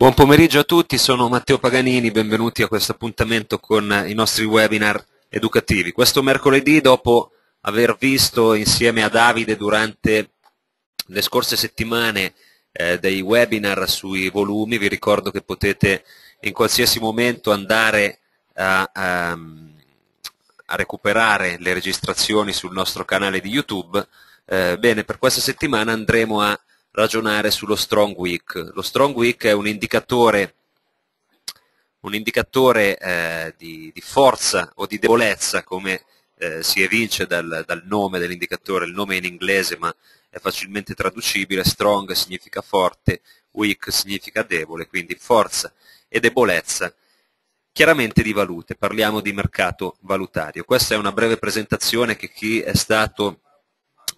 Buon pomeriggio a tutti, sono Matteo Paganini, benvenuti a questo appuntamento con i nostri webinar educativi. Questo mercoledì, dopo aver visto insieme a Davide durante le scorse settimane eh, dei webinar sui volumi, vi ricordo che potete in qualsiasi momento andare a, a, a recuperare le registrazioni sul nostro canale di YouTube. Eh, bene, per questa settimana andremo a ragionare sullo strong weak. Lo strong weak è un indicatore, un indicatore eh, di, di, forza o di debolezza, come eh, si evince dal, dal nome dell'indicatore, il nome è in inglese ma è facilmente traducibile, strong significa forte, weak significa debole, quindi forza e debolezza chiaramente di valute, parliamo di mercato valutario. Questa è una breve presentazione che chi è stato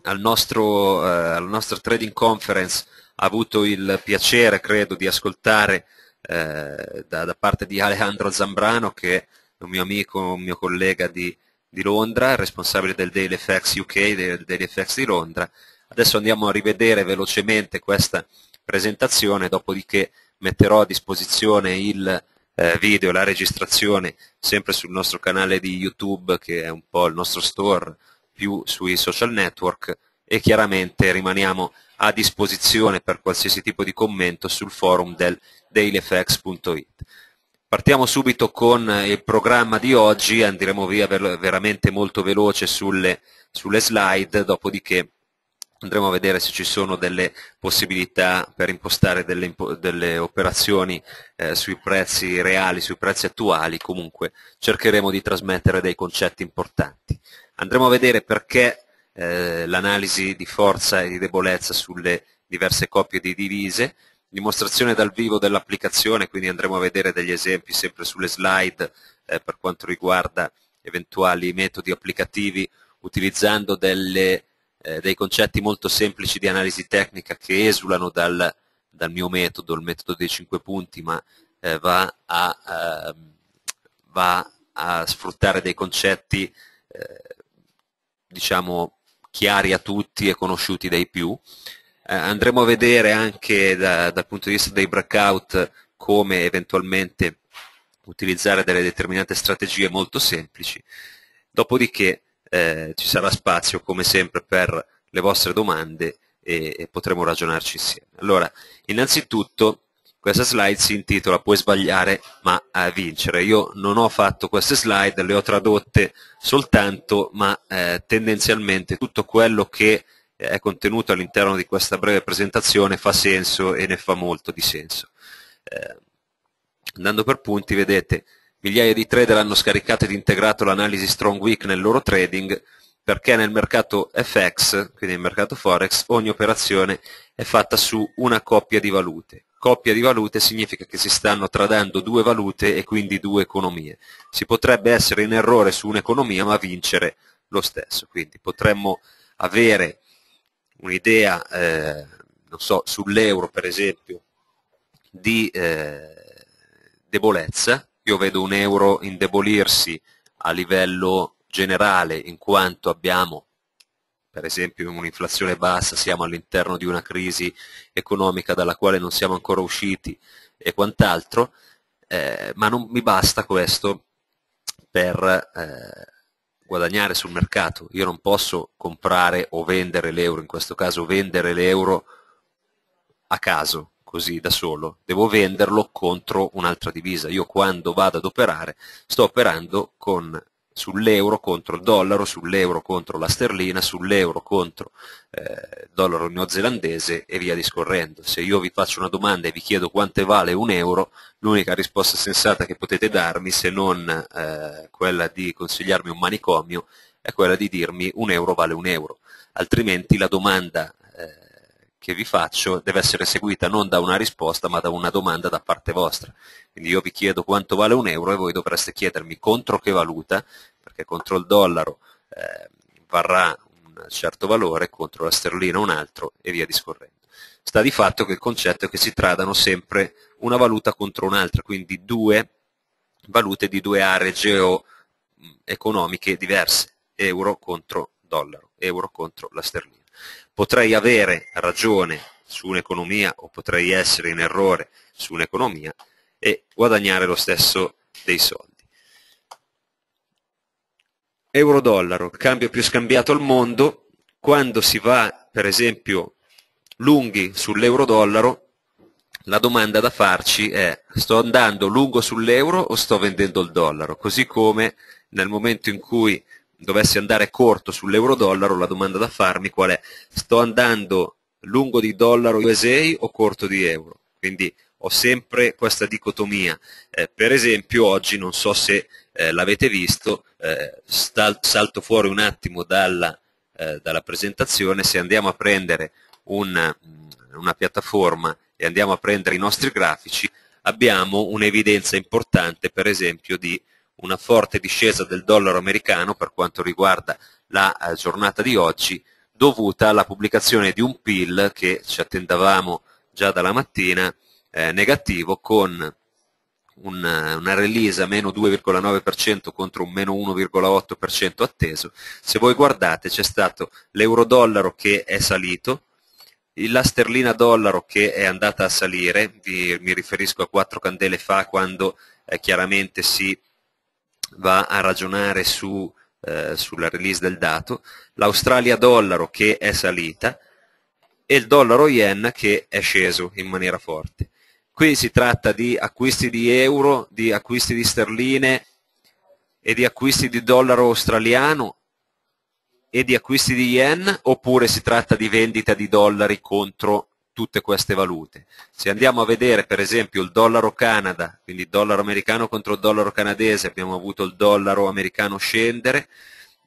al nostro, eh, al nostro trading conference ha avuto il piacere, credo, di ascoltare eh, da, da, parte di Alejandro Zambrano, che è un mio amico, un mio collega di, di Londra, responsabile del Daily FX UK, del Daily FX di Londra. Adesso andiamo a rivedere velocemente questa presentazione, dopodiché metterò a disposizione il eh, video, la registrazione, sempre sul nostro canale di YouTube, che è un po' il nostro store, più sui social network e chiaramente rimaniamo a disposizione per qualsiasi tipo di commento sul forum del dailyfx.it. Partiamo subito con il programma di oggi, andremo via veramente molto veloce sulle, sulle slide, dopodiché andremo a vedere se ci sono delle possibilità per impostare delle, delle operazioni eh, sui prezzi reali, sui prezzi attuali, comunque cercheremo di trasmettere dei concetti importanti. Andremo a vedere perché eh, l'analisi di forza e di debolezza sulle diverse coppie di divise, dimostrazione dal vivo dell'applicazione, quindi andremo a vedere degli esempi sempre sulle slide eh, per quanto riguarda eventuali metodi applicativi utilizzando delle, eh, dei concetti molto semplici di analisi tecnica che esulano dal, dal mio metodo, il metodo dei 5 punti, ma eh, va, a, ehm, va, a, sfruttare dei concetti eh, diciamo, chiari a tutti e conosciuti dai più. Eh, andremo a vedere anche da, dal punto di vista dei breakout come eventualmente utilizzare delle determinate strategie molto semplici. Dopodiché eh, ci sarà spazio come sempre per le vostre domande e, e potremo ragionarci insieme. Allora, innanzitutto questa slide si intitola Puoi sbagliare ma a vincere. Io non ho fatto queste slide, le ho tradotte soltanto, ma eh, tendenzialmente tutto quello che eh, è contenuto all'interno di questa breve presentazione fa senso e ne fa molto di senso. Eh, andando per punti, vedete, migliaia di trader hanno scaricato ed integrato l'analisi Strong Week nel loro trading perché nel mercato FX, quindi nel mercato Forex, ogni operazione è fatta su una coppia di valute coppia di valute significa che si stanno tradando due valute e quindi due economie. Si potrebbe essere in errore su un'economia ma vincere lo stesso, quindi potremmo avere un'idea, eh, non so, sull'euro per esempio, di eh, debolezza, io vedo un euro indebolirsi a livello generale in quanto abbiamo per esempio un'inflazione bassa, siamo all'interno di una crisi economica dalla quale non siamo ancora usciti e quant'altro, eh, ma non mi basta questo per eh, guadagnare sul mercato. Io non posso comprare o vendere l'euro, in questo caso vendere l'euro a caso, così da solo, devo venderlo contro un'altra divisa. Io quando vado ad operare sto operando con sull'euro contro il dollaro, sull'euro contro la sterlina, sull'euro contro il eh, dollaro neozelandese e via discorrendo. Se io vi faccio una domanda e vi chiedo quanto vale un euro, l'unica risposta sensata che potete darmi, se non eh, quella di consigliarmi un manicomio, è quella di dirmi un euro vale un euro. Altrimenti la domanda che vi faccio deve essere seguita non da una risposta ma da una domanda da parte vostra. Quindi io vi chiedo quanto vale un euro e voi dovreste chiedermi contro che valuta, perché contro il dollaro eh, varrà un certo valore, contro la sterlina un altro e via discorrendo. Sta di fatto che il concetto è che si tradano sempre una valuta contro un'altra, quindi due valute di due aree geo-economiche diverse, euro contro dollaro, euro contro la sterlina potrei avere ragione su un'economia o potrei essere in errore su un'economia e guadagnare lo stesso dei soldi. Euro-dollaro, il cambio più scambiato al mondo, quando si va per esempio lunghi sull'euro-dollaro, la domanda da farci è sto andando lungo sull'euro o sto vendendo il dollaro? Così come nel momento in cui dovessi andare corto sull'euro-dollaro, la domanda da farmi qual è? Sto andando lungo di dollaro USA o corto di euro? Quindi ho sempre questa dicotomia. Eh, per esempio oggi, non so se eh, l'avete visto, eh, stal- salto fuori un attimo dalla, eh, dalla, presentazione, se andiamo a prendere una, mm, una piattaforma e andiamo a prendere i nostri grafici, abbiamo un'evidenza importante per esempio di una forte discesa del dollaro americano per quanto riguarda la eh, giornata di oggi, dovuta alla pubblicazione di un PIL che ci attendavamo già dalla mattina eh, negativo con una, una release a meno 2,9% contro un meno 1,8% atteso. Se voi guardate c'è stato l'euro-dollaro che è salito, la sterlina dollaro che è andata a salire, vi, mi riferisco a quattro candele fa quando eh, chiaramente si va a ragionare su, eh, sulla release del dato, l'Australia dollaro che è salita e il dollaro yen che è sceso in maniera forte. Qui si tratta di acquisti di euro, di acquisti di sterline e di acquisti di dollaro australiano e di acquisti di yen oppure si tratta di vendita di dollari contro tutte queste valute. Se andiamo a vedere per esempio il dollaro Canada, quindi dollaro americano contro dollaro canadese, abbiamo avuto il dollaro americano scendere,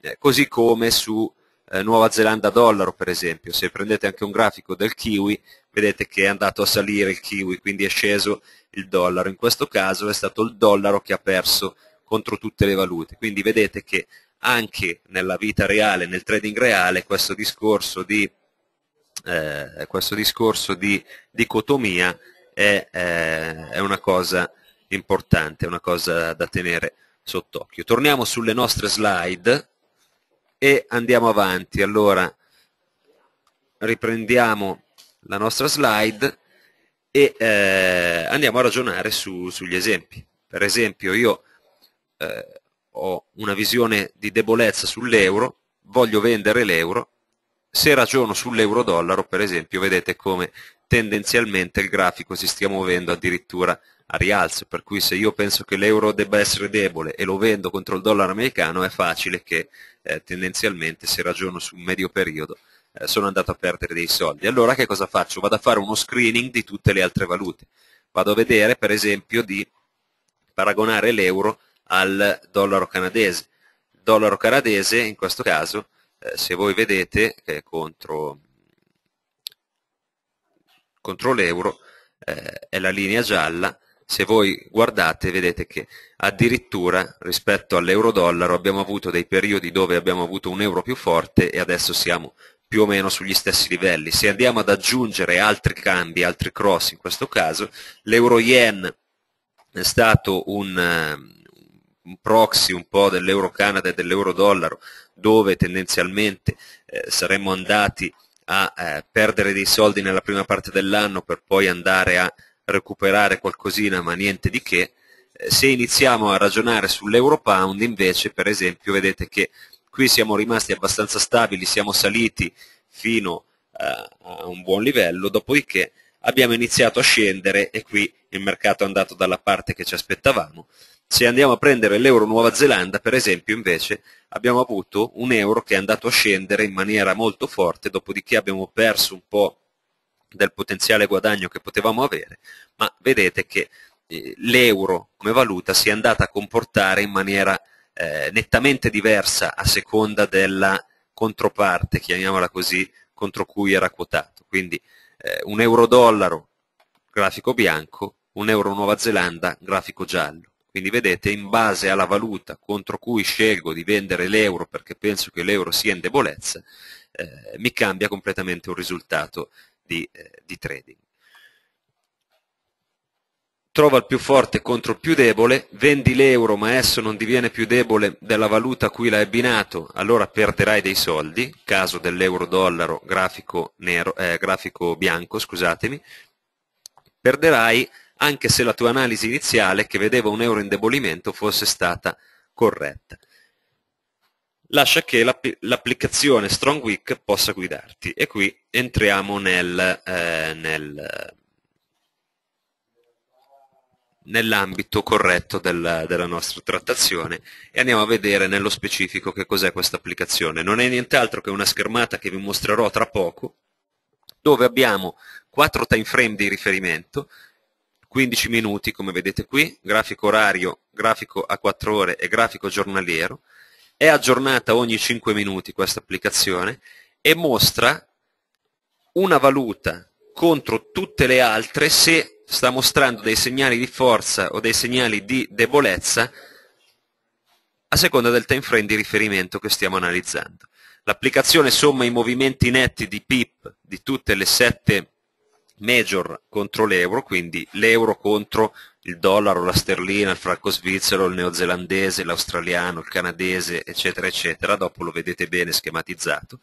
eh, così come su eh, Nuova Zelanda dollaro per esempio. Se prendete anche un grafico del kiwi, vedete che è andato a salire il kiwi, quindi è sceso il dollaro. In questo caso è stato il dollaro che ha perso contro tutte le valute. Quindi vedete che anche nella vita reale, nel trading reale, questo discorso di eh, eh, questo discorso di dicotomia è, eh, è una cosa importante, è una cosa da tenere sott'occhio. Torniamo sulle nostre slide e andiamo avanti. Allora riprendiamo la nostra slide e eh, andiamo a ragionare su, sugli esempi. Per esempio io eh, ho una visione di debolezza sull'euro, voglio vendere l'euro, se ragiono sull'euro-dollaro, per esempio, vedete come tendenzialmente il grafico si stia muovendo addirittura a rialzo, per cui se io penso che l'euro debba essere debole e lo vendo contro il dollaro americano, è facile che eh, tendenzialmente, se ragiono su un medio periodo, eh, sono andato a perdere dei soldi. Allora che cosa faccio? Vado a fare uno screening di tutte le altre valute. Vado a vedere, per esempio, di paragonare l'euro al dollaro canadese. dollaro canadese, in questo caso, eh, se voi vedete che contro, contro l'euro eh, è la linea gialla, se voi guardate vedete che addirittura rispetto all'euro-dollaro abbiamo avuto dei periodi dove abbiamo avuto un euro più forte e adesso siamo più o meno sugli stessi livelli. Se andiamo ad aggiungere altri cambi, altri cross in questo caso, l'euro-yen è stato un, eh, un proxy un po' dell'euro-canada e dell'euro-dollaro dove tendenzialmente eh, saremmo andati a eh, perdere dei soldi nella prima parte dell'anno per poi andare a recuperare qualcosina ma niente di che, eh, se iniziamo a ragionare sull'Europound invece per esempio vedete che qui siamo rimasti abbastanza stabili, siamo saliti fino a, eh, a un buon livello, dopodiché abbiamo iniziato a scendere e qui il mercato è andato dalla parte che ci aspettavamo. Se andiamo a prendere l'euro Nuova Zelanda, per esempio, invece, abbiamo avuto un euro che è andato a scendere in maniera molto forte, dopodiché abbiamo perso un po' del potenziale guadagno che potevamo avere, ma vedete che eh, l'euro come valuta si è andata a comportare in maniera eh, nettamente diversa a seconda della controparte, chiamiamola così, contro cui era quotato. Quindi eh, un euro dollaro, grafico bianco, un euro Nuova Zelanda, grafico giallo. Quindi vedete, in base alla valuta contro cui scelgo di vendere l'euro perché penso che l'euro sia in debolezza, eh, mi cambia completamente un risultato di, eh, di trading trova il più forte contro il più debole, vendi l'euro ma esso non diviene più debole della valuta a cui l'hai abbinato, allora perderai dei soldi, caso dell'euro-dollaro grafico, eh, grafico bianco, scusatemi, perderai anche se la tua analisi iniziale che vedeva un euro indebolimento fosse stata corretta. Lascia che l'applicazione Strong Week possa guidarti e qui entriamo nel, eh, nel, nell'ambito corretto della, della, nostra trattazione e andiamo a vedere nello specifico che cos'è questa applicazione. Non è nient'altro che una schermata che vi mostrerò tra poco dove abbiamo quattro time frame di riferimento 15 minuti come vedete qui, grafico orario, grafico a 4 ore e grafico giornaliero, è aggiornata ogni 5 minuti questa applicazione e mostra una valuta contro tutte le altre se sta mostrando dei segnali di forza o dei segnali di debolezza a seconda del time frame di riferimento che stiamo analizzando. L'applicazione somma i movimenti netti di PIP di tutte le sette major contro l'euro, quindi l'euro contro il dollaro, la sterlina, il franco svizzero, il neozelandese, l'australiano, il canadese, eccetera, eccetera, dopo lo vedete bene schematizzato,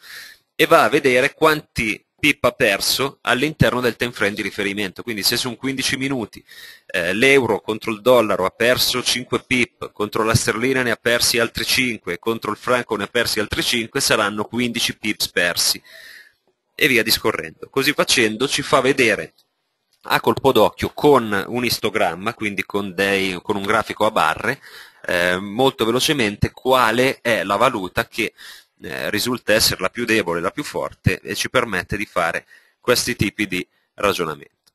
e va a vedere quanti pip ha perso all'interno del time frame di riferimento, quindi se su 15 minuti eh, l'euro contro il dollaro ha perso 5 pip, contro la sterlina ne ha persi altri 5, contro il franco ne ha persi altri 5, saranno 15 pips persi e via discorrendo. Così facendo ci fa vedere a ah, colpo d'occhio con un istogramma, quindi con, dei, con un grafico a barre, eh, molto velocemente quale è la valuta che eh, risulta essere la più debole, la più forte e ci permette di fare questi tipi di ragionamento.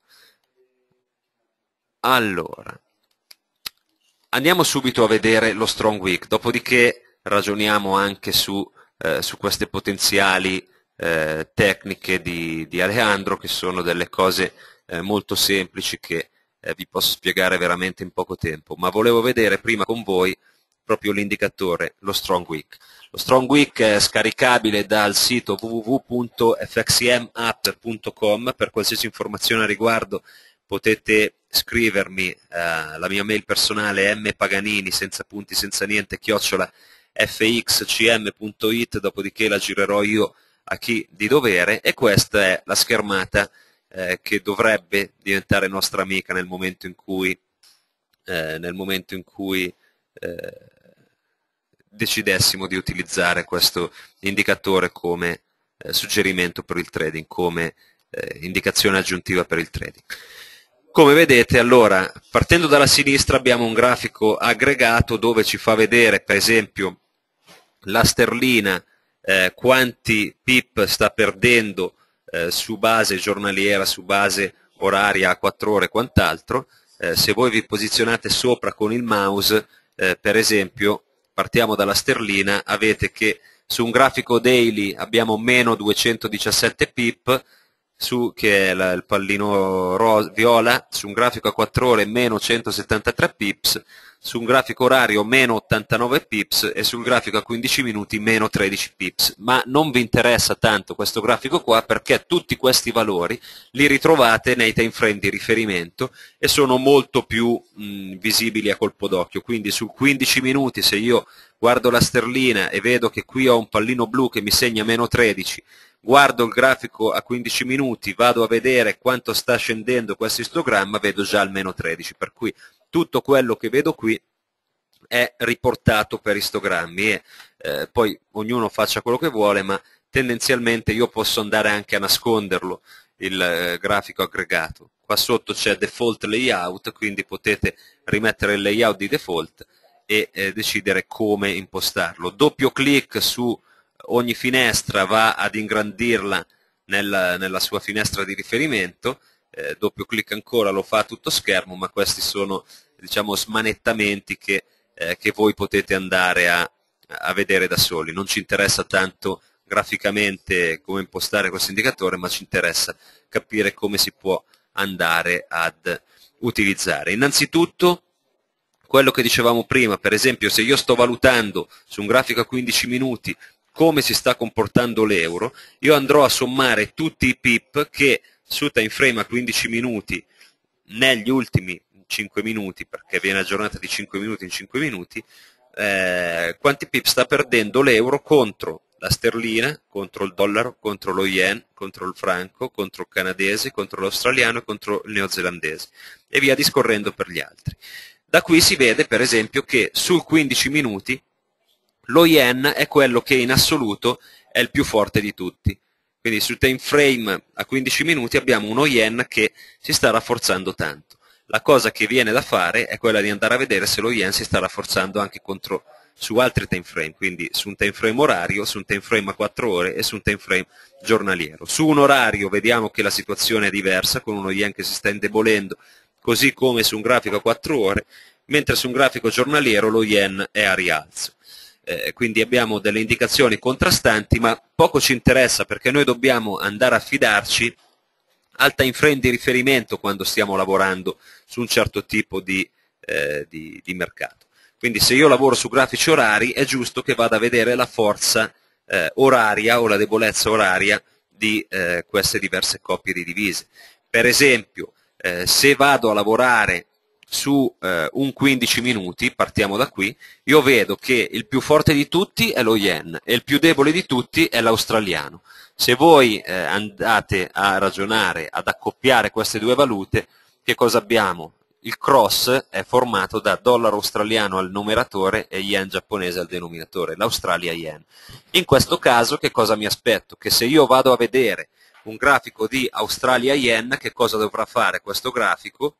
Allora, andiamo subito a vedere lo strong weak, dopodiché ragioniamo anche su, eh, su queste potenziali eh, tecniche di, di, Alejandro che sono delle cose eh, molto semplici che eh, vi posso spiegare veramente in poco tempo, ma volevo vedere prima con voi proprio l'indicatore, lo Strong Week. Lo Strong Week è scaricabile dal sito www.fxcmapp.com, per qualsiasi informazione a riguardo potete scrivermi eh, la mia mail personale mpaganini senza punti senza niente chiocciola fxcm.it dopodiché la girerò io a chi di dovere e questa è la schermata eh, che dovrebbe diventare nostra amica nel momento in cui, eh, nel momento in cui eh, decidessimo di utilizzare questo indicatore come eh, suggerimento per il trading, come eh, indicazione aggiuntiva per il trading. Come vedete allora, partendo dalla sinistra abbiamo un grafico aggregato dove ci fa vedere per esempio la sterlina eh, quanti PIP sta perdendo eh, su base giornaliera, su base oraria a 4 ore e quant'altro, eh, se voi vi posizionate sopra con il mouse, eh, per esempio, partiamo dalla sterlina, avete che su un grafico daily abbiamo meno 217 PIP, su, che è la, il pallino viola, su un grafico a 4 ore meno 173 pips, su un grafico orario meno 89 pips e sul grafico a 15 minuti meno 13 pips, ma non vi interessa tanto questo grafico qua perché tutti questi valori li ritrovate nei time frame di riferimento e sono molto più mh, mm, visibili a colpo d'occhio, quindi su 15 minuti se io guardo la sterlina e vedo che qui ho un pallino blu che mi segna meno 13, guardo il grafico a 15 minuti, vado a vedere quanto sta scendendo questo istogramma, vedo già il meno 13, per cui tutto quello che vedo qui è riportato per istogrammi e eh, poi ognuno faccia quello che vuole, ma tendenzialmente io posso andare anche a nasconderlo il eh, grafico aggregato. Qua sotto c'è default layout, quindi potete rimettere il layout di default e eh, decidere come impostarlo. Doppio clic su ogni finestra va ad ingrandirla nella, nella sua finestra di riferimento eh, doppio clic ancora lo fa a tutto schermo, ma questi sono diciamo, smanettamenti che, eh, che voi potete andare a, a vedere da soli. Non ci interessa tanto graficamente come impostare questo indicatore, ma ci interessa capire come si può andare ad utilizzare. Innanzitutto quello che dicevamo prima, per esempio se io sto valutando su un grafico a 15 minuti come si sta comportando l'euro, io andrò a sommare tutti i pip che su time frame a 15 minuti negli ultimi 5 minuti, perché viene aggiornata di 5 minuti in 5 minuti, eh, pip sta perdendo l'euro contro la sterlina, contro il dollaro, contro lo yen, contro il franco, contro il canadese, contro l'australiano e contro il neozelandese e via discorrendo per gli altri. Da qui si vede per esempio che su 15 minuti lo yen è quello che in assoluto è il più forte di tutti. Quindi sul time frame a 15 minuti abbiamo uno yen che si sta rafforzando tanto. La cosa che viene da fare è quella di andare a vedere se lo yen si sta rafforzando anche contro, su altri time frame, quindi su un time frame orario, su un time frame a 4 ore e su un time frame giornaliero. Su un orario vediamo che la situazione è diversa, con uno yen che si sta indebolendo, così come su un grafico a 4 ore, mentre su un grafico giornaliero lo yen è a rialzo eh, quindi abbiamo delle indicazioni contrastanti, ma poco ci interessa perché noi dobbiamo andare a fidarci al time frame di riferimento quando stiamo lavorando su un certo tipo di, eh, di, di mercato. Quindi se io lavoro su grafici orari è giusto che vada a vedere la forza eh, oraria o la debolezza oraria di eh, queste diverse coppie di divise. Per esempio, eh, se vado a lavorare su eh, un 15 minuti, partiamo da qui, io vedo che il più forte di tutti è lo yen e il più debole di tutti è l'australiano. Se voi eh, andate a ragionare, ad accoppiare queste due valute, che cosa abbiamo? Il cross è formato da dollaro australiano al numeratore e yen giapponese al denominatore, l'Australia yen. In questo caso che cosa mi aspetto? Che se io vado a vedere un grafico di Australia yen, che cosa dovrà fare questo grafico?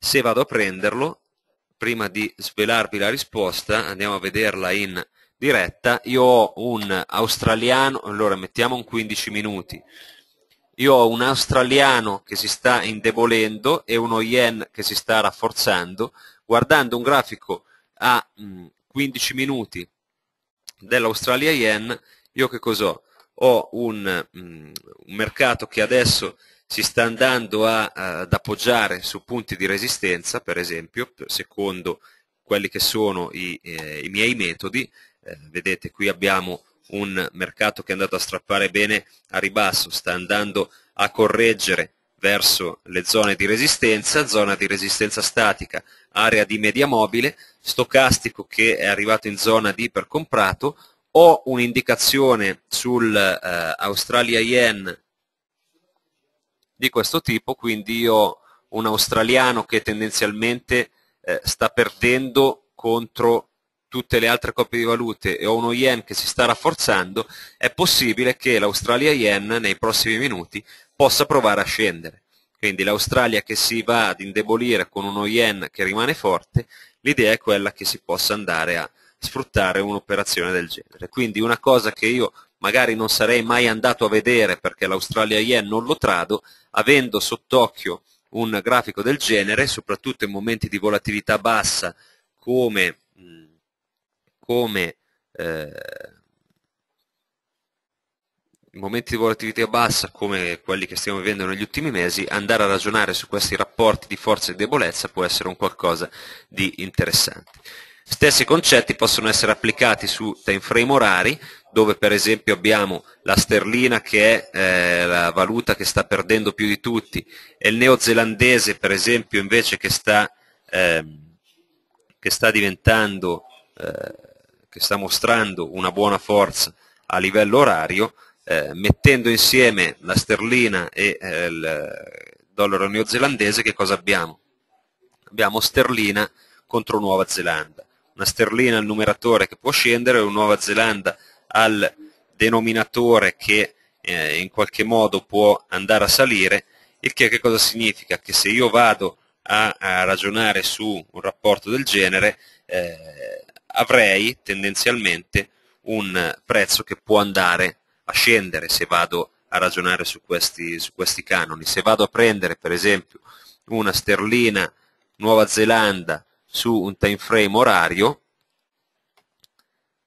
Se vado a prenderlo, prima di svelarvi la risposta, andiamo a vederla in diretta, io ho un australiano, allora mettiamo un 15 minuti, io ho un australiano che si sta indebolendo e uno yen che si sta rafforzando, guardando un grafico a 15 mm, minuti dell'Australia yen, io che cos'ho? Ho, un, mm, un mercato che adesso si sta andando a, a, ad appoggiare su punti di resistenza, per esempio, secondo quelli che sono i, eh, i miei metodi. Eh, vedete, qui abbiamo un mercato che è andato a strappare bene a ribasso, sta andando a correggere verso le zone di resistenza, zona di resistenza statica, area di media mobile, stocastico che è arrivato in zona di ipercomprato, ho un'indicazione sull'Australia eh, Yen di questo tipo, quindi io un australiano che tendenzialmente eh, sta perdendo contro tutte le altre coppie di valute e ho uno yen che si sta rafforzando, è possibile che l'Australia yen nei prossimi minuti possa provare a scendere. Quindi l'Australia che si va ad indebolire con uno yen che rimane forte, l'idea è quella che si possa andare a sfruttare un'operazione del genere. Quindi una cosa che io magari non sarei mai andato a vedere perché l'Australia Yen non lo trado, avendo sott'occhio un grafico del genere, soprattutto in momenti di volatilità bassa come, mm, come eh, momenti di volatilità bassa come quelli che stiamo vivendo negli ultimi mesi, andare a ragionare su questi rapporti di forza e debolezza può essere un qualcosa di interessante. Stessi concetti possono essere applicati su time frame orari, dove per esempio abbiamo la sterlina che è eh, la valuta che sta perdendo più di tutti e il neozelandese per esempio invece che sta, eh, che sta diventando, eh, che sta mostrando una buona forza a livello orario, eh, mettendo insieme la sterlina e eh, il dollaro neozelandese che cosa abbiamo? Abbiamo sterlina contro Nuova Zelanda una sterlina al numeratore che può scendere, una Nuova Zelanda al denominatore che eh, in qualche modo può andare a salire, il che che cosa significa? Che se io vado a, a ragionare su un rapporto del genere, eh, avrei tendenzialmente un prezzo che può andare a scendere se vado a ragionare su questi, su questi canoni. Se vado a prendere per esempio una sterlina Nuova Zelanda su un time frame orario,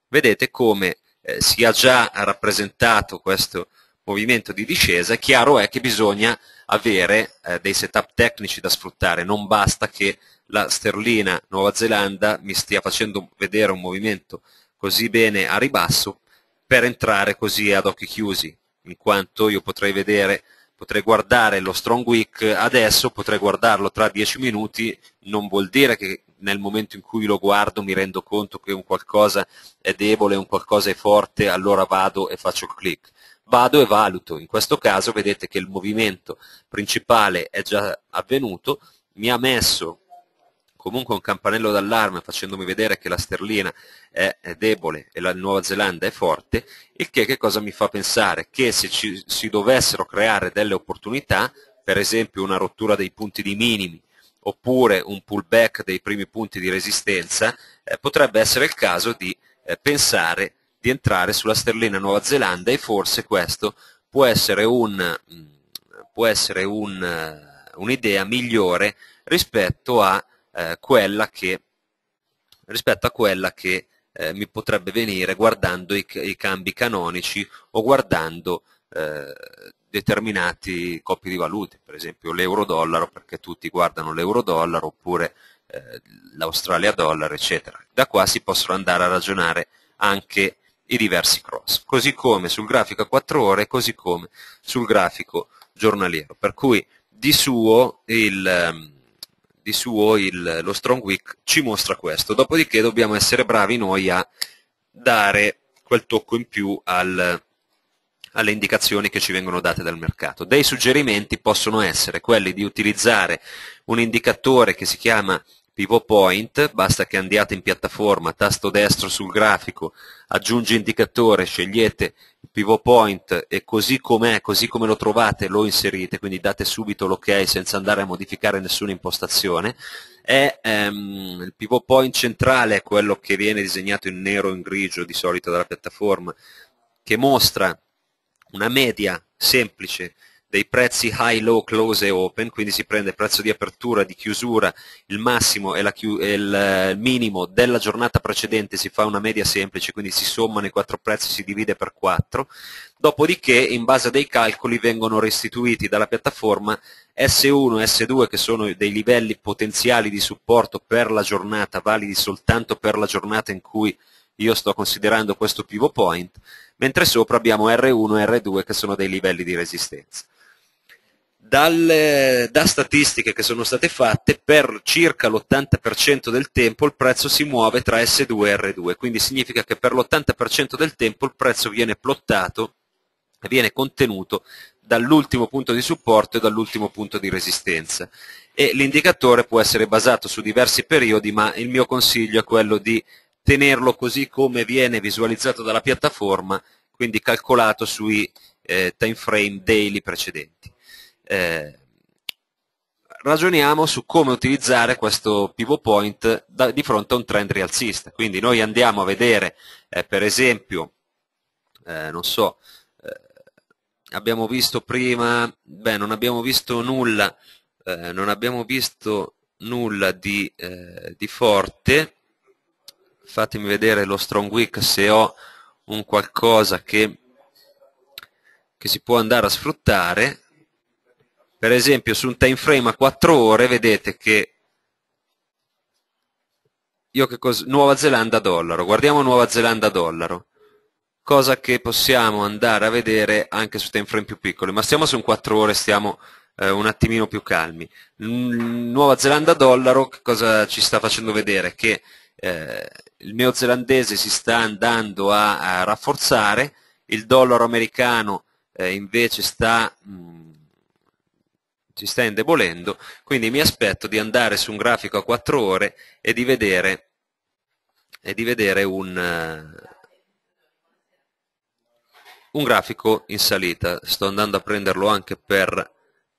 vedete come eh, sia già rappresentato questo movimento di discesa, chiaro è che bisogna avere eh, dei setup tecnici da sfruttare, non basta che la sterlina Nuova Zelanda mi stia facendo vedere un movimento così bene a ribasso per entrare così ad occhi chiusi, in quanto io potrei vedere potrei guardare lo strong week adesso, potrei guardarlo tra 10 minuti, non vuol dire che nel momento in cui lo guardo mi rendo conto che un qualcosa è debole, un qualcosa è forte, allora vado e faccio il click. Vado e valuto, in questo caso vedete che il movimento principale è già avvenuto, mi ha messo comunque un campanello d'allarme facendomi vedere che la sterlina è, debole e la Nuova Zelanda è forte, il che che cosa mi fa pensare? Che se ci, si dovessero creare delle opportunità, per esempio una rottura dei punti di minimi oppure un pullback dei primi punti di resistenza, eh, potrebbe essere il caso di eh, pensare di entrare sulla sterlina Nuova Zelanda e forse questo può essere mm, eh, un'idea un, un migliore rispetto a eh, quella che, rispetto a quella che eh, mi potrebbe venire guardando i, i, cambi canonici o guardando eh, determinati coppi di valute, per esempio l'euro-dollaro perché tutti guardano l'euro-dollaro oppure eh, l'Australia-dollaro, eccetera. Da qua si possono andare a ragionare anche i diversi cross, così come sul grafico a 4 ore, così come sul grafico giornaliero. Per cui di suo, il, ehm, di suo il, lo Strong Week ci mostra questo, dopodiché dobbiamo essere bravi noi a dare quel tocco in più al, alle indicazioni che ci vengono date dal mercato. Dei suggerimenti possono essere quelli di utilizzare un indicatore che si chiama pivot point, basta che andiate in piattaforma, tasto destro sul grafico, aggiungi indicatore, scegliete il pivot point e così com'è, così come lo trovate lo inserite, quindi date subito l'ok senza andare a modificare nessuna impostazione. È, ehm, il pivot point centrale è quello che viene disegnato in nero o in grigio di solito dalla piattaforma, che mostra una media semplice dei prezzi high, low, close e open, quindi si prende il prezzo di apertura, di chiusura, il massimo e, chi il minimo della giornata precedente, si fa una media semplice, quindi si sommano i quattro prezzi, si divide per quattro, dopodiché in base a dei calcoli vengono restituiti dalla piattaforma S1 e S2 che sono dei livelli potenziali di supporto per la giornata, validi soltanto per la giornata in cui io sto considerando questo pivot point, mentre sopra abbiamo R1 e R2 che sono dei livelli di resistenza. Dalle, da statistiche che sono state fatte, per circa l'80% del tempo il prezzo si muove tra S2 e R2, quindi significa che per l'80% del tempo il prezzo viene plottato e viene contenuto dall'ultimo punto di supporto e dall'ultimo punto di resistenza. E l'indicatore può essere basato su diversi periodi, ma il mio consiglio è quello di tenerlo così come viene visualizzato dalla piattaforma, quindi calcolato sui eh, time frame daily precedenti. Eh, ragioniamo su come utilizzare questo pivot point da, di fronte a un trend rialzista. Quindi noi andiamo a vedere, eh, per esempio, eh, non so, eh, abbiamo visto prima, beh, non abbiamo visto nulla, eh, non abbiamo visto nulla di, eh, di forte, fatemi vedere lo strong week se ho un qualcosa che, che si può andare a sfruttare per esempio su un time frame a 4 ore vedete che io che cosa, Nuova Zelanda dollaro, guardiamo Nuova Zelanda dollaro, cosa che possiamo andare a vedere anche su time frame più piccoli, ma stiamo su un 4 ore, stiamo eh, un attimino più calmi. Nuova Zelanda dollaro che cosa ci sta facendo vedere? Che eh, il neozelandese si sta andando a, a, rafforzare, il dollaro americano eh, invece sta, mh, mm, ci sta indebolendo, quindi mi aspetto di andare su un grafico a 4 ore e di vedere, e di vedere un, uh, un grafico in salita, sto andando a prenderlo anche per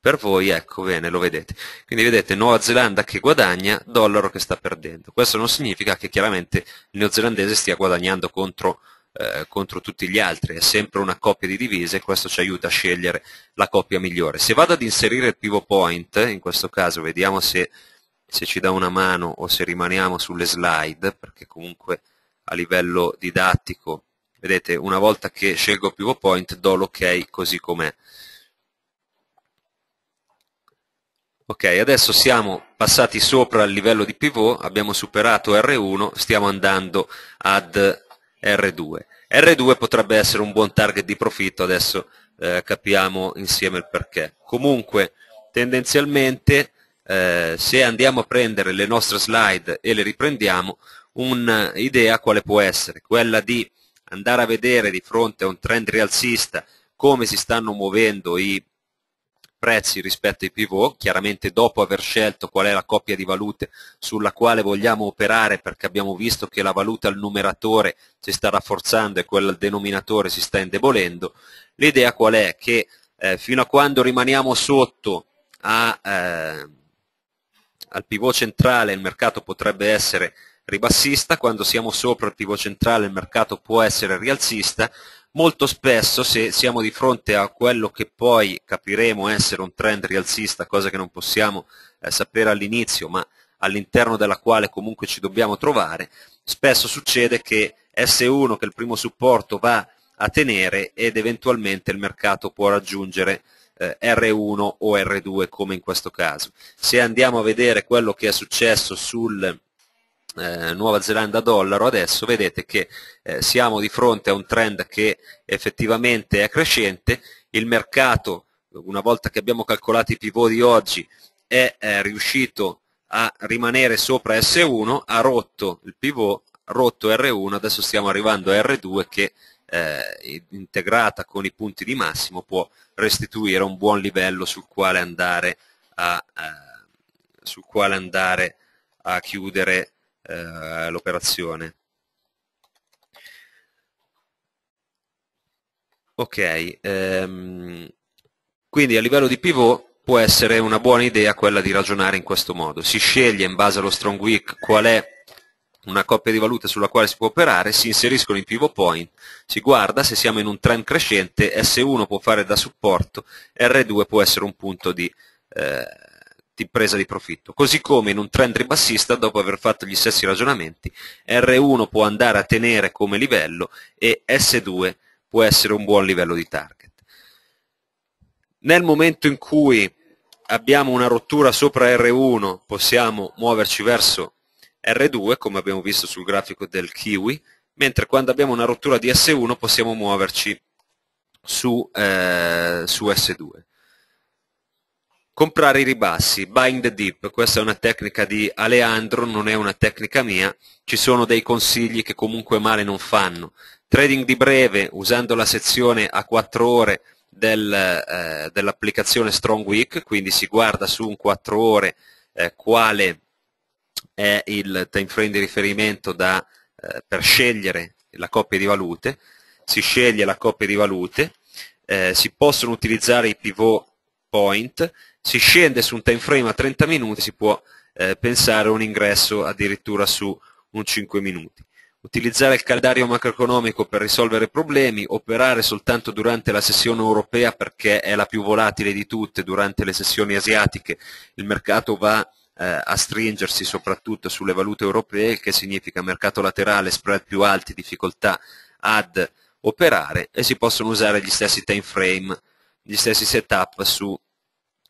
per voi, ecco, bene, lo vedete. Quindi vedete Nuova Zelanda che guadagna, dollaro che sta perdendo. Questo non significa che chiaramente il neozelandese stia guadagnando contro, eh, contro tutti gli altri, è sempre una coppia di divise e questo ci aiuta a scegliere la coppia migliore. Se vado ad inserire il pivot point, in questo caso vediamo se, se ci dà una mano o se rimaniamo sulle slide, perché comunque a livello didattico, vedete, una volta che scelgo pivot point do l'ok così com'è. Ok, adesso siamo passati sopra il livello di pivot, abbiamo superato R1, stiamo andando ad R2. R2 potrebbe essere un buon target di profitto, adesso eh, capiamo insieme il perché. Comunque, tendenzialmente, eh, se andiamo a prendere le nostre slide e le riprendiamo, un'idea quale può essere? Quella di andare a vedere di fronte a un trend rialzista come si stanno muovendo i prezzi rispetto ai pivot, chiaramente dopo aver scelto qual è la coppia di valute sulla quale vogliamo operare perché abbiamo visto che la valuta al numeratore si sta rafforzando e quella al denominatore si sta indebolendo, l'idea qual è? Che eh, fino a quando rimaniamo sotto a, eh, al pivot centrale il mercato potrebbe essere ribassista, quando siamo sopra il pivot centrale il mercato può essere rialzista, molto spesso se siamo di fronte a quello che poi capiremo essere un trend rialzista, cosa che non possiamo eh, sapere all'inizio, ma all'interno della quale comunque ci dobbiamo trovare, spesso succede che S1, che è il primo supporto, va a tenere ed eventualmente il mercato può raggiungere eh, R1 o R2 come in questo caso. Se andiamo a vedere quello che è successo sul eh, Nuova Zelanda dollaro adesso vedete che eh, siamo di fronte a un trend che effettivamente è crescente il mercato una volta che abbiamo calcolato i pivot di oggi è eh, riuscito a rimanere sopra S1 ha rotto il pivot rotto R1 adesso stiamo arrivando a R2 che eh, integrata con i punti di massimo può restituire un buon livello sul quale andare a, eh, sul quale andare a chiudere eh, l'operazione. Ok, ehm, quindi a livello di pivot può essere una buona idea quella di ragionare in questo modo. Si sceglie in base allo strong weak qual è una coppia di valute sulla quale si può operare, si inseriscono i pivot point, si guarda se siamo in un trend crescente, S1 può fare da supporto, R2 può essere un punto di eh, di presa di profitto. Così come in un trend ribassista, dopo aver fatto gli stessi ragionamenti, R1 può andare a tenere come livello e S2 può essere un buon livello di target. Nel momento in cui abbiamo una rottura sopra R1 possiamo muoverci verso R2 come abbiamo visto sul grafico del Kiwi mentre quando abbiamo una rottura di S1 possiamo muoverci su, eh, su S2 comprare i ribassi, buying the dip, questa è una tecnica di Aleandro, non è una tecnica mia, ci sono dei consigli che comunque male non fanno. Trading di breve, usando la sezione a 4 ore del, eh, dell'applicazione Strong Week, quindi si guarda su un 4 ore eh, quale è il time frame di riferimento da, eh, per scegliere la coppia di valute, si sceglie la coppia di valute, eh, si possono utilizzare i pivot point, si scende su un time frame a 30 minuti, si può eh, pensare a un ingresso addirittura su un 5 minuti. Utilizzare il calendario macroeconomico per risolvere problemi, operare soltanto durante la sessione europea perché è la più volatile di tutte, durante le sessioni asiatiche il mercato va eh, a stringersi soprattutto sulle valute europee, il che significa mercato laterale, spread più alti, difficoltà ad operare e si possono usare gli stessi time frame, gli stessi setup su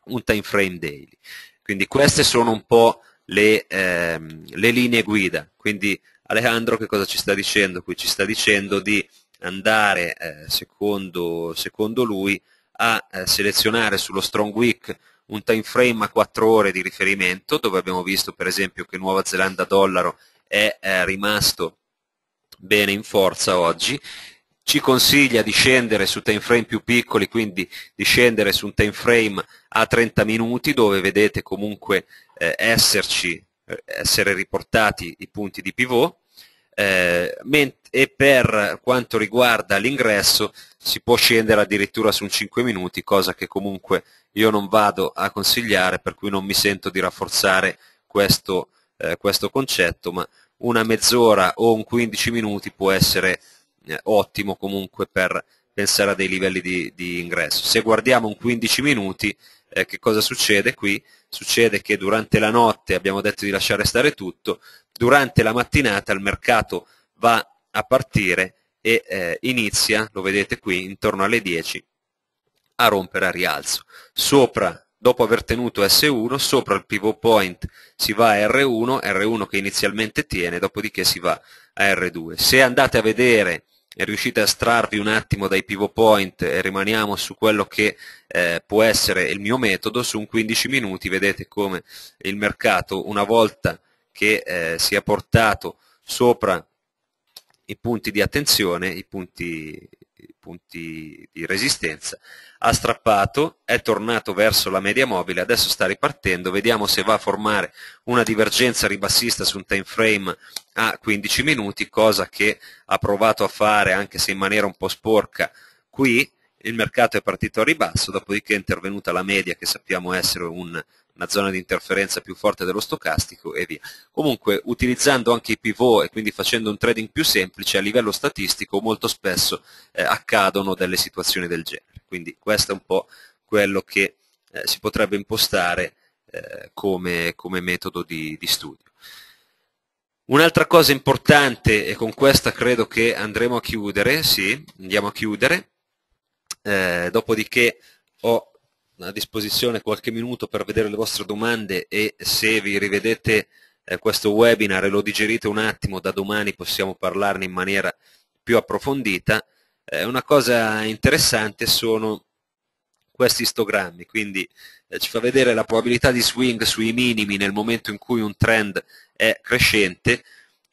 un time frame daily. Quindi queste sono un po' le, ehm, le linee guida. Quindi Alejandro che cosa ci sta dicendo? Qui ci sta dicendo di andare, eh, secondo, secondo, lui, a eh, selezionare sullo Strong Week un time frame a 4 ore di riferimento, dove abbiamo visto per esempio che Nuova Zelanda dollaro è eh, rimasto bene in forza oggi ci consiglia di scendere su time frame più piccoli, quindi di scendere su un time frame a 30 minuti dove vedete comunque eh, esserci, eh, essere riportati i punti di pivot eh, e per quanto riguarda l'ingresso si può scendere addirittura su un 5 minuti, cosa che comunque io non vado a consigliare per cui non mi sento di rafforzare questo, eh, questo concetto, ma una mezz'ora o un 15 minuti può essere eh, ottimo comunque per pensare a dei livelli di, di ingresso. Se guardiamo un 15 minuti, eh, che cosa succede qui? Succede che durante la notte abbiamo detto di lasciare stare tutto, durante la mattinata il mercato va a partire e eh, inizia, lo vedete qui, intorno alle 10 a rompere a rialzo. Sopra, dopo aver tenuto S1, sopra il pivot point si va a R1, R1 che inizialmente tiene, dopodiché si va a R2. Se andate a vedere riuscite a strarvi un attimo dai pivot point e rimaniamo su quello che eh, può essere il mio metodo, su un 15 minuti vedete come il mercato una volta che eh, si è portato sopra i punti di attenzione, i punti punti di resistenza, ha strappato, è tornato verso la media mobile, adesso sta ripartendo, vediamo se va a formare una divergenza ribassista su un time frame a 15 minuti, cosa che ha provato a fare anche se in maniera un po' sporca qui, il mercato è partito a ribasso, dopodiché è intervenuta la media che sappiamo essere un una zona di interferenza più forte dello stocastico e via. Comunque utilizzando anche i pivot e quindi facendo un trading più semplice a livello statistico molto spesso eh, accadono delle situazioni del genere. Quindi questo è un po' quello che eh, si potrebbe impostare eh, come, come, metodo di, di studio. Un'altra cosa importante, e con questa credo che andremo a chiudere, sì, andiamo a chiudere, eh, dopodiché ho a disposizione qualche minuto per vedere le vostre domande e se vi rivedete eh, questo webinar e lo digerite un attimo, da domani possiamo parlarne in maniera più approfondita. Eh, una cosa interessante sono questi istogrammi, quindi eh, ci fa vedere la probabilità di swing sui minimi nel momento in cui un trend è crescente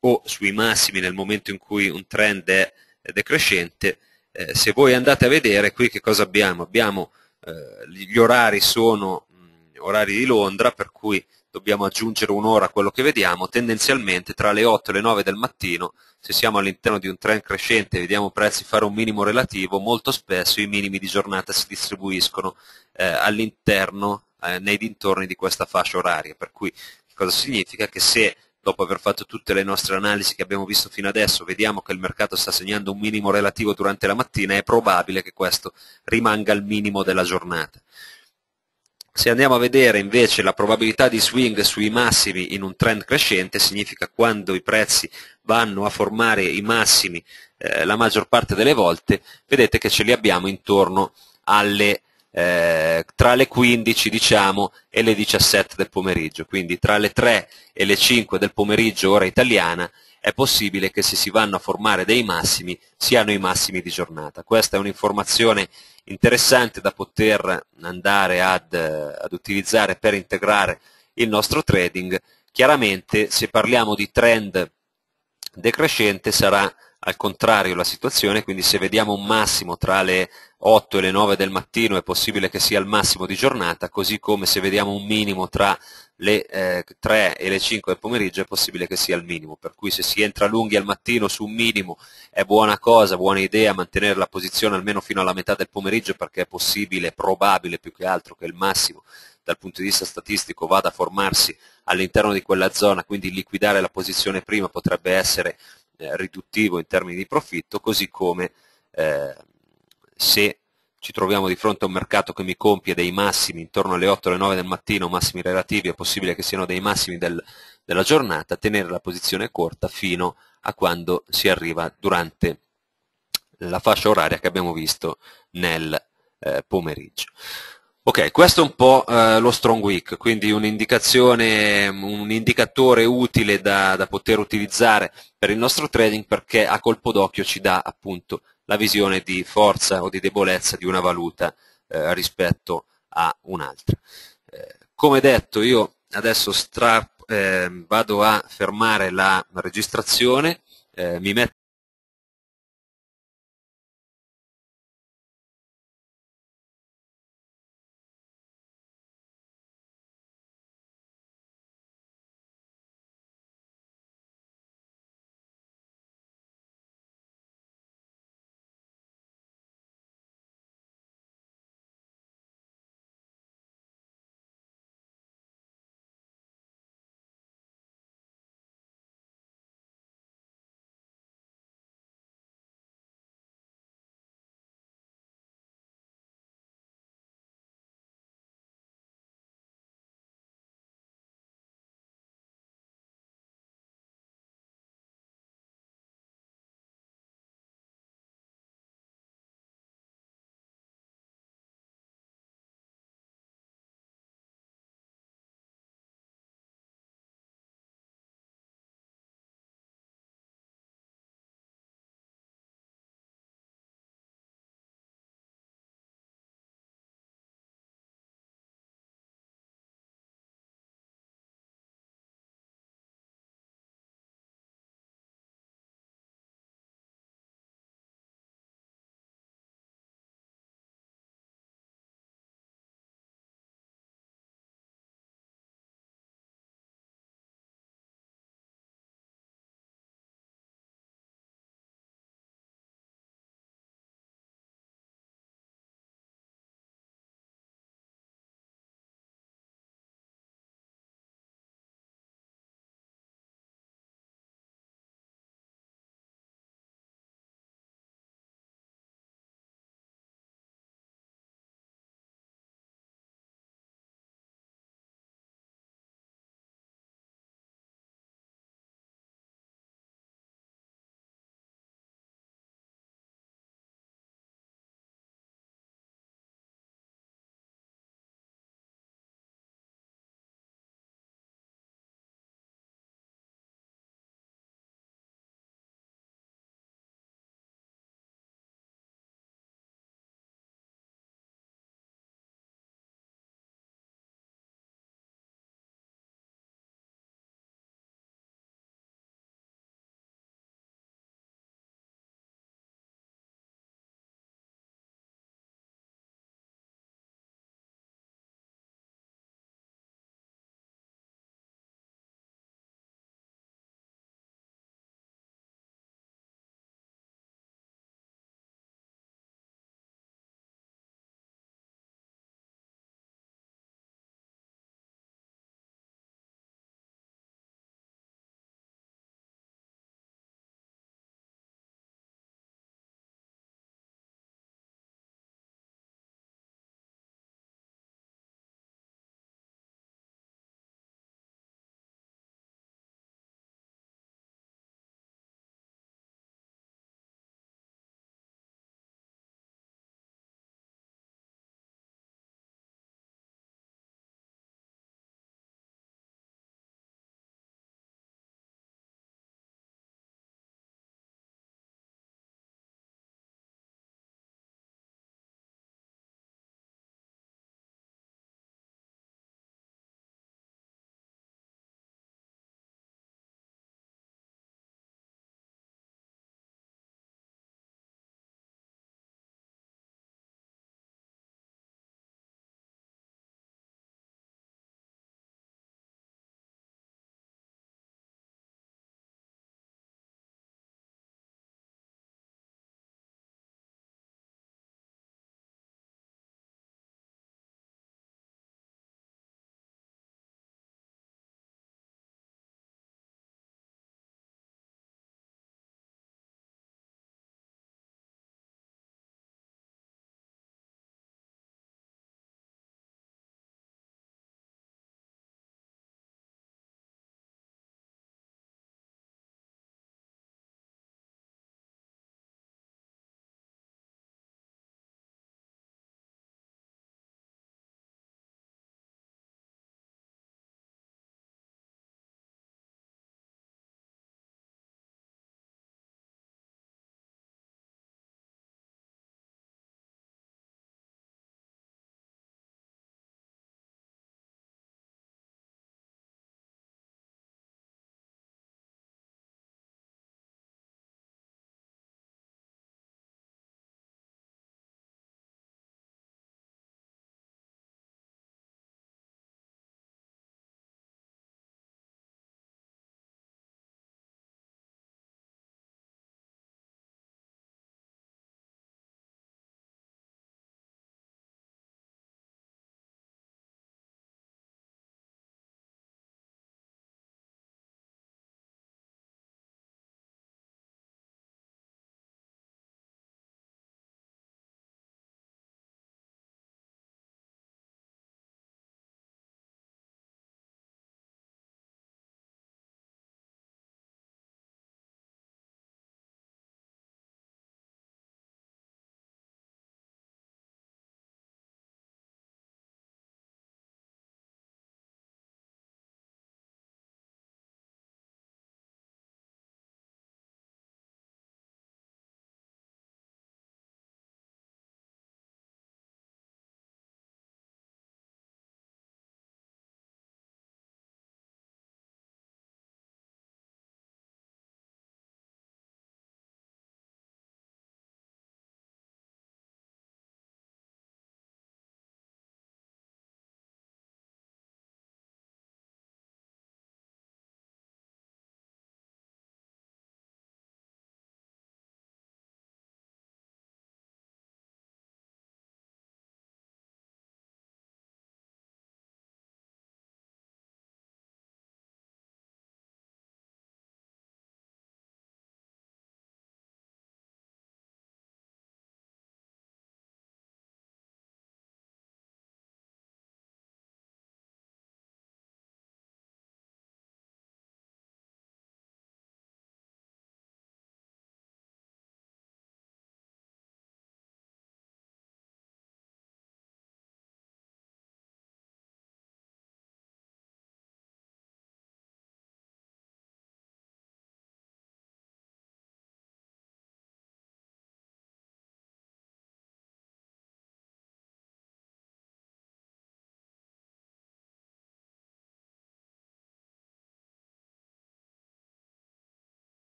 o sui massimi nel momento in cui un trend è decrescente. Eh, se voi andate a vedere qui che cosa abbiamo? Abbiamo eh, gli orari sono mh, mm, orari di Londra, per cui dobbiamo aggiungere un'ora a quello che vediamo, tendenzialmente tra le 8 e le 9 del mattino, se siamo all'interno di un trend crescente e vediamo prezzi fare un minimo relativo, molto spesso i minimi di giornata si distribuiscono eh, all'interno, eh, nei dintorni di questa fascia oraria, per cui cosa significa? Che se dopo aver fatto tutte le nostre analisi che abbiamo visto fino adesso, vediamo che il mercato sta segnando un minimo relativo durante la mattina, è probabile che questo rimanga il minimo della giornata. Se andiamo a vedere invece la probabilità di swing sui massimi in un trend crescente, significa quando i prezzi vanno a formare i massimi eh, la maggior parte delle volte, vedete che ce li abbiamo intorno alle eh, tra le 15 diciamo, e le 17 del pomeriggio, quindi tra le 3 e le 5 del pomeriggio ora italiana è possibile che se si vanno a formare dei massimi siano i massimi di giornata. Questa è un'informazione interessante da poter andare ad, eh, ad, utilizzare per integrare il nostro trading. Chiaramente se parliamo di trend decrescente sarà al contrario la situazione, quindi se vediamo un massimo tra le 8 e le 9 del mattino è possibile che sia il massimo di giornata, così come se vediamo un minimo tra le eh, 3 e le 5 del pomeriggio è possibile che sia il minimo, per cui se si entra lunghi al mattino su un minimo è buona cosa, buona idea mantenere la posizione almeno fino alla metà del pomeriggio perché è possibile, probabile più che altro che il massimo dal punto di vista statistico vada a formarsi all'interno di quella zona, quindi liquidare la posizione prima potrebbe essere eh, riduttivo in termini di profitto, così come eh, se ci troviamo di fronte a un mercato che mi compie dei massimi intorno alle 8 o alle 9 del mattino, massimi relativi, è possibile che siano dei massimi del, della giornata, tenere la posizione corta fino a quando si arriva durante la fascia oraria che abbiamo visto nel eh, pomeriggio. Ok, questo è un po' eh, lo Strong Week, quindi un'indicazione, un indicatore utile da, da, poter utilizzare per il nostro trading perché a colpo d'occhio ci dà appunto la visione di forza o di debolezza di una valuta eh, rispetto a un'altra. Eh, come detto io adesso stra, ehm, vado a fermare la registrazione, eh, mi metto